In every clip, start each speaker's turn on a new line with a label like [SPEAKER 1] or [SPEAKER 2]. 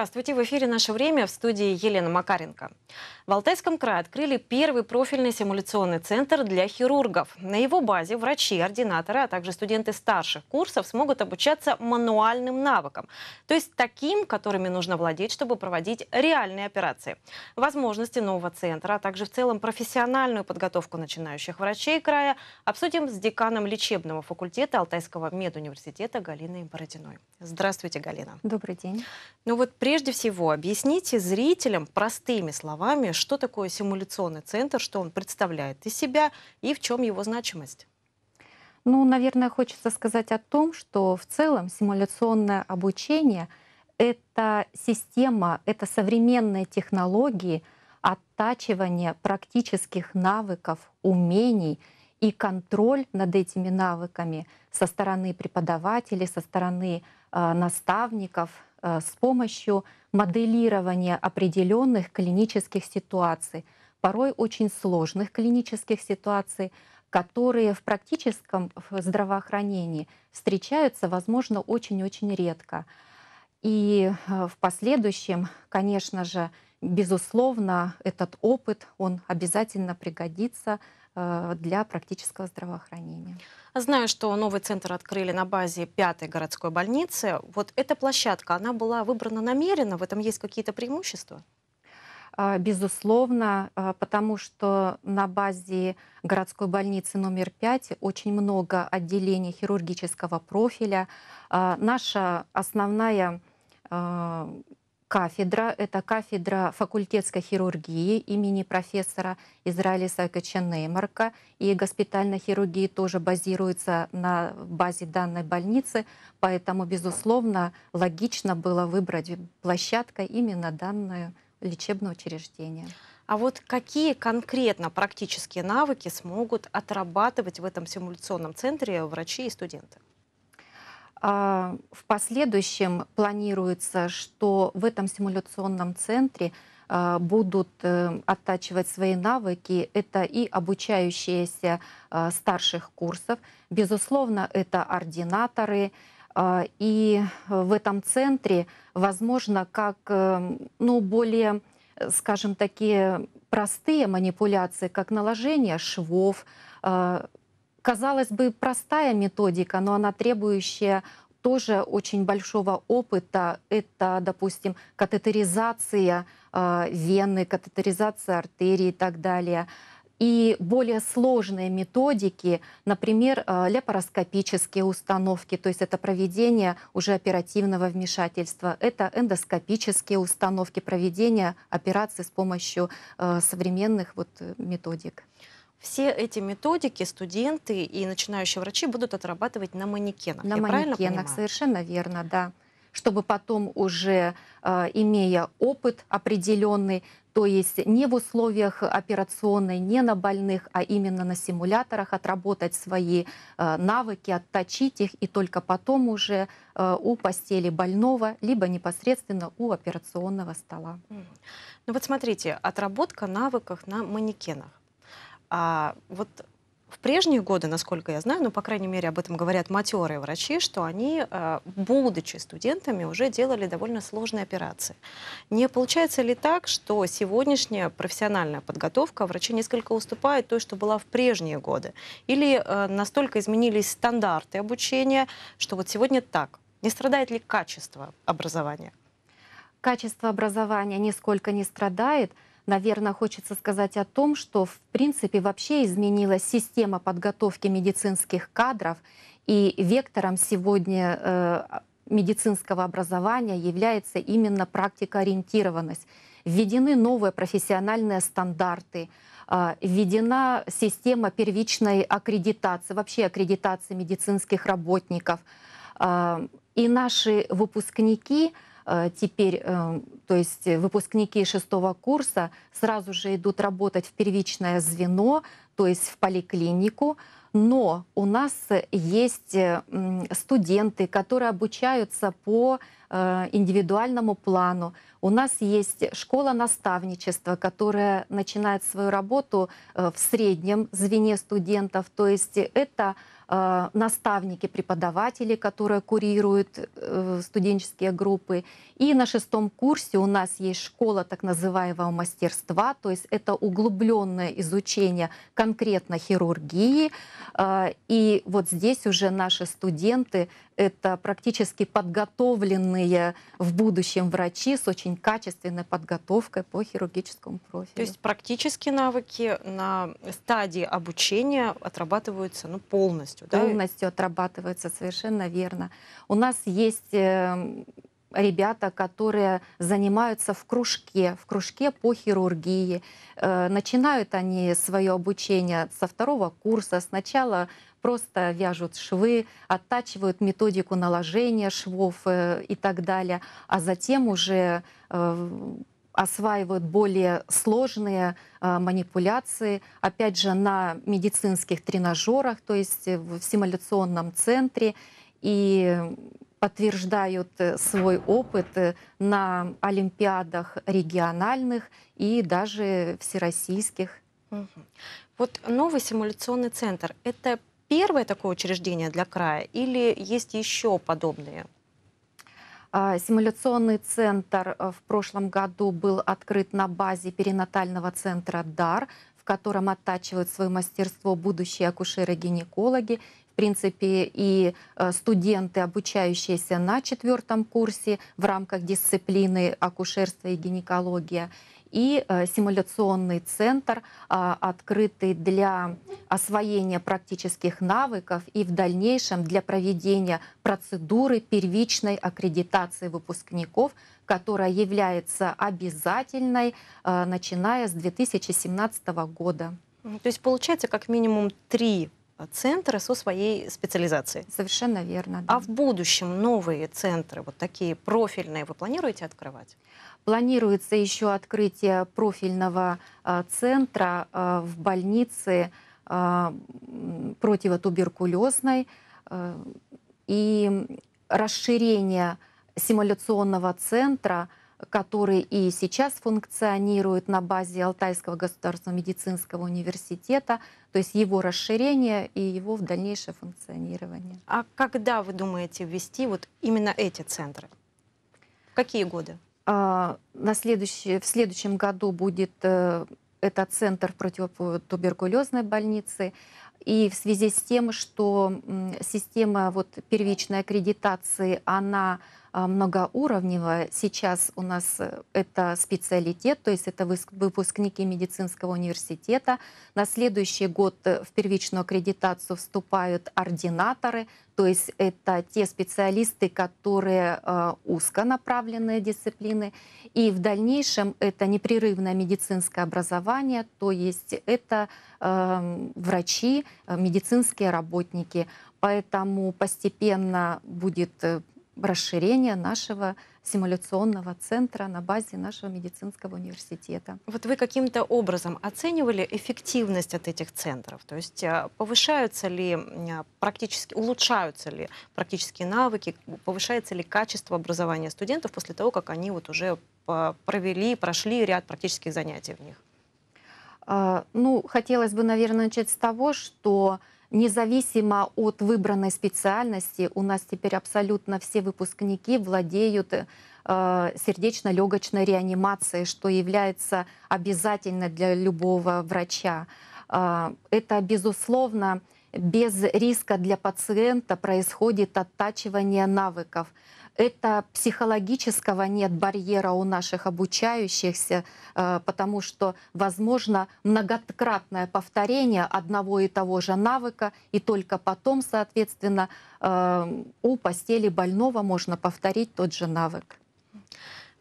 [SPEAKER 1] Здравствуйте, в эфире «Наше время» в студии Елена Макаренко. В Алтайском крае открыли первый профильный симуляционный центр для хирургов. На его базе врачи, ординаторы, а также студенты старших курсов смогут обучаться мануальным навыкам, то есть таким, которыми нужно владеть, чтобы проводить реальные операции. Возможности нового центра, а также в целом профессиональную подготовку начинающих врачей края обсудим с деканом лечебного факультета Алтайского медуниверситета Галиной Бородиной. Здравствуйте, Галина. Добрый день. Ну вот при Прежде всего, объясните зрителям простыми словами, что такое симуляционный центр, что он представляет из себя и в чем его значимость.
[SPEAKER 2] Ну, наверное, хочется сказать о том, что в целом симуляционное обучение — это система, это современные технологии оттачивания практических навыков, умений и контроль над этими навыками со стороны преподавателей, со стороны Э, наставников э, с помощью моделирования определенных клинических ситуаций, порой очень сложных клинических ситуаций, которые в практическом здравоохранении встречаются, возможно, очень-очень редко. И э, в последующем, конечно же, безусловно, этот опыт, он обязательно пригодится – Э, для практического здравоохранения.
[SPEAKER 1] Знаю, что новый центр открыли на базе пятой городской больницы. Вот эта площадка, она
[SPEAKER 2] была выбрана намеренно, в этом есть какие-то преимущества? А, безусловно, а, потому что на базе городской больницы номер 5 очень много отделений хирургического профиля. А, наша основная кафедра. Это кафедра факультетской хирургии имени профессора Израилиса Качанеймарка. И госпитальная хирургия тоже базируется на базе данной больницы. Поэтому, безусловно, логично было выбрать площадкой именно данное лечебное учреждение. А вот
[SPEAKER 1] какие конкретно практические навыки смогут отрабатывать в этом симуляционном центре врачи и студенты?
[SPEAKER 2] А, в последующем планируется, что в этом симуляционном центре а, будут э, оттачивать свои навыки. Это и обучающиеся а, старших курсов, безусловно, это ординаторы. И в этом центре, возможно, как э, ну, более, скажем, такие простые манипуляции, как наложение швов, Казалось бы, простая методика, но она требующая тоже очень большого опыта. Это, допустим, катетеризация э, вены, катетеризация артерии и так далее. И более сложные методики, например, э, лепароскопические установки, то есть это проведение уже оперативного вмешательства, это эндоскопические установки проведения операций с помощью э, современных вот э, методик.
[SPEAKER 1] Все эти методики студенты и начинающие врачи будут отрабатывать на манекенах. На Я манекенах,
[SPEAKER 2] совершенно верно, да. Чтобы потом уже, э, имея опыт определенный, то есть не в условиях операционной, не на больных, а именно на симуляторах отработать свои э, навыки, отточить их и только потом уже э, у постели больного, либо непосредственно у операционного стола.
[SPEAKER 1] Ну вот смотрите, отработка навыков на манекенах. А вот в прежние годы, насколько я знаю, ну, по крайней мере, об этом говорят матерые врачи, что они, э, будучи студентами, уже делали довольно сложные операции. Не получается ли так, что сегодняшняя профессиональная подготовка врачей несколько уступает той, что была в прежние годы? Или э, настолько изменились стандарты обучения, что вот сегодня так? Не страдает ли качество образования?
[SPEAKER 2] Качество образования нисколько не страдает, наверное, хочется сказать о том, что, в принципе, вообще изменилась система подготовки медицинских кадров, и вектором сегодня э, медицинского образования является именно практикоориентированность. Введены новые профессиональные стандарты, э, введена система первичной аккредитации, вообще аккредитации медицинских работников. Э, и наши выпускники – Э, теперь, э, то есть выпускники шестого курса сразу же идут работать в первичное звено, то есть в поликлинику. Но у нас есть э, студенты, которые обучаются по индивидуальному плану. У нас есть школа наставничества, которая начинает свою работу в среднем звене студентов. То есть это Э, наставники, преподаватели, которые курируют э, студенческие группы. И на шестом курсе у нас есть школа так называемого мастерства, то есть это углубленное изучение конкретно хирургии. Э, и вот здесь уже наши студенты это практически подготовленные в будущем врачи с очень качественной подготовкой по хирургическому профилю. То есть
[SPEAKER 1] практические навыки на стадии обучения отрабатываются ну, полностью? полностью.
[SPEAKER 2] Да? отрабатывается, совершенно верно. У нас есть э, ребята, которые занимаются в кружке, в кружке по хирургии. Э, начинают они свое обучение со второго курса. Сначала просто вяжут швы, оттачивают методику наложения швов э, и так далее, а затем уже осваивают более сложные а, манипуляции, опять же, на медицинских тренажерах, то есть в симуляционном центре, и подтверждают э, свой опыт э, на олимпиадах региональных и даже всероссийских.
[SPEAKER 1] Вот новый симуляционный центр – это первое такое учреждение для края или есть еще подобные а, симуляционный
[SPEAKER 2] центр э, в прошлом году был открыт на базе перинатального центра «Дар», в котором оттачивают свое мастерство будущие акушеры-гинекологи. В принципе, и э, студенты, обучающиеся на четвертом курсе в рамках дисциплины акушерства и гинекология и э, симуляционный центр, а, открытый для освоения практических навыков и в дальнейшем для проведения процедуры первичной аккредитации выпускников, которая является обязательной, э, начиная с 2017 года. То есть получается как минимум три а, центры со своей
[SPEAKER 1] специализацией. Совершенно верно. А да. А в будущем новые центры, вот такие профильные, вы планируете открывать?
[SPEAKER 2] Планируется еще открытие профильного а, центра в больнице противотуберкулезной и расширение симуляционного центра – который и сейчас функционирует на базе Алтайского государственного медицинского университета, то есть его расширение и его в дальнейшее функционирование.
[SPEAKER 1] А когда вы думаете ввести вот именно эти центры? В какие годы?
[SPEAKER 2] А, на следующий, в следующем году будет э, это центр противотуберкулезной больницы. И в связи с тем, что система вот первичной аккредитации, она а, многоуровнево. Сейчас у нас э, это специалитет, то есть это выпускники медицинского университета. На следующий год э, в первичную аккредитацию вступают ординаторы, то есть это те специалисты, которые э, узко направленные дисциплины. И в дальнейшем это непрерывное медицинское образование, то есть это эм, врачи, медицинские работники. Поэтому постепенно будет расширения нашего симуляционного центра на базе нашего медицинского университета.
[SPEAKER 1] Вот вы каким-то образом оценивали эффективность от этих центров? То есть э, повышаются ли практически, улучшаются ли практические навыки, повышается ли качество образования студентов после того, как они вот уже провели, прошли ряд практических занятий в них?
[SPEAKER 2] А, ну, хотелось бы, наверное, начать с того, что независимо от выбранной специальности, у нас теперь абсолютно все выпускники владеют э, сердечно-легочной реанимацией, что является обязательно для любого врача. Э, это, безусловно, э, без риска для пациента происходит оттачивание навыков. Это психологического нет барьера у наших обучающихся, э, потому что возможно многократное повторение одного и того же навыка, и только потом, соответственно, э, у постели больного можно повторить тот же навык.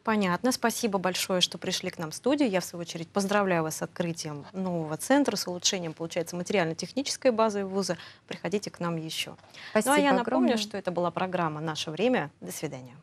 [SPEAKER 1] Понятно. Спасибо большое, что пришли к нам в студию. Я, в свою очередь, поздравляю вас с открытием нового центра, с улучшением, получается, материально-технической базы вуза. Приходите к нам еще. Спасибо ну а я напомню, огромное. что это была программа «Наше время». До свидания.